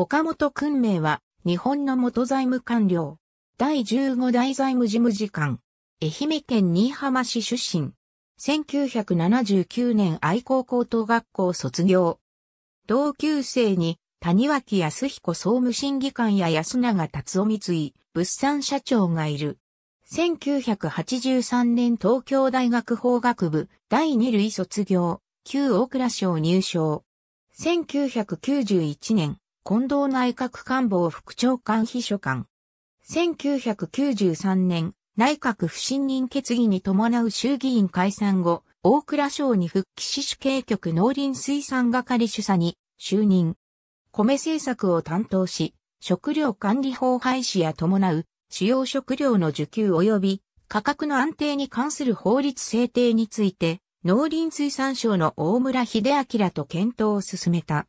岡本訓明は、日本の元財務官僚。第15代財務事務次官。愛媛県新居浜市出身。1979年愛工高等学校卒業。同級生に、谷脇康彦総務審議官や安永達夫三井、物産社長がいる。1983年東京大学法学部第2類卒業、旧大蔵省入省。1991年、近藤内閣官房副長官秘書官。1993年、内閣不信任決議に伴う衆議院解散後、大蔵省に復帰し主計局農林水産係主査に就任。米政策を担当し、食料管理法廃止や伴う主要食料の受給及び価格の安定に関する法律制定について、農林水産省の大村秀明と検討を進めた。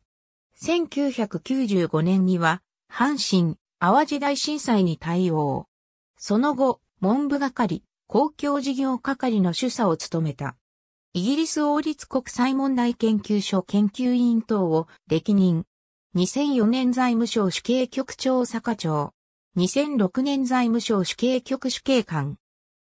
1995年には、阪神、淡路大震災に対応。その後、文部係、公共事業係の主査を務めた。イギリス王立国際問題研究所研究委員等を歴任。2004年財務省主計局長坂長。2006年財務省主計局主計官。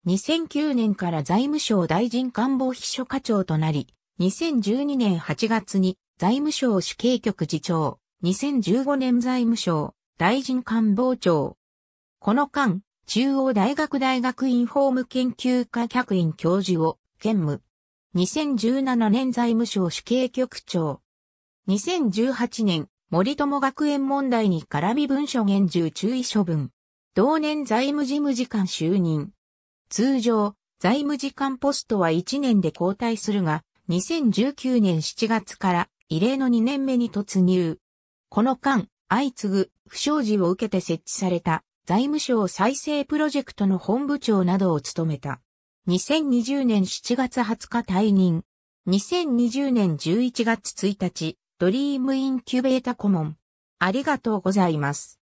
2009年から財務省大臣官房秘書課長となり、2012年8月に財務省主計局次長、2015年財務省、大臣官房長。この間、中央大学大学院法務研究科客員教授を、兼務。2017年財務省主計局長。2018年、森友学園問題に絡み文書厳重注意処分。同年財務事務次官就任。通常、財務次官ポストは1年で交代するが、2019年7月から異例の2年目に突入。この間、相次ぐ不祥事を受けて設置された財務省再生プロジェクトの本部長などを務めた。2020年7月20日退任。2020年11月1日、ドリームインキュベータ顧問。ありがとうございます。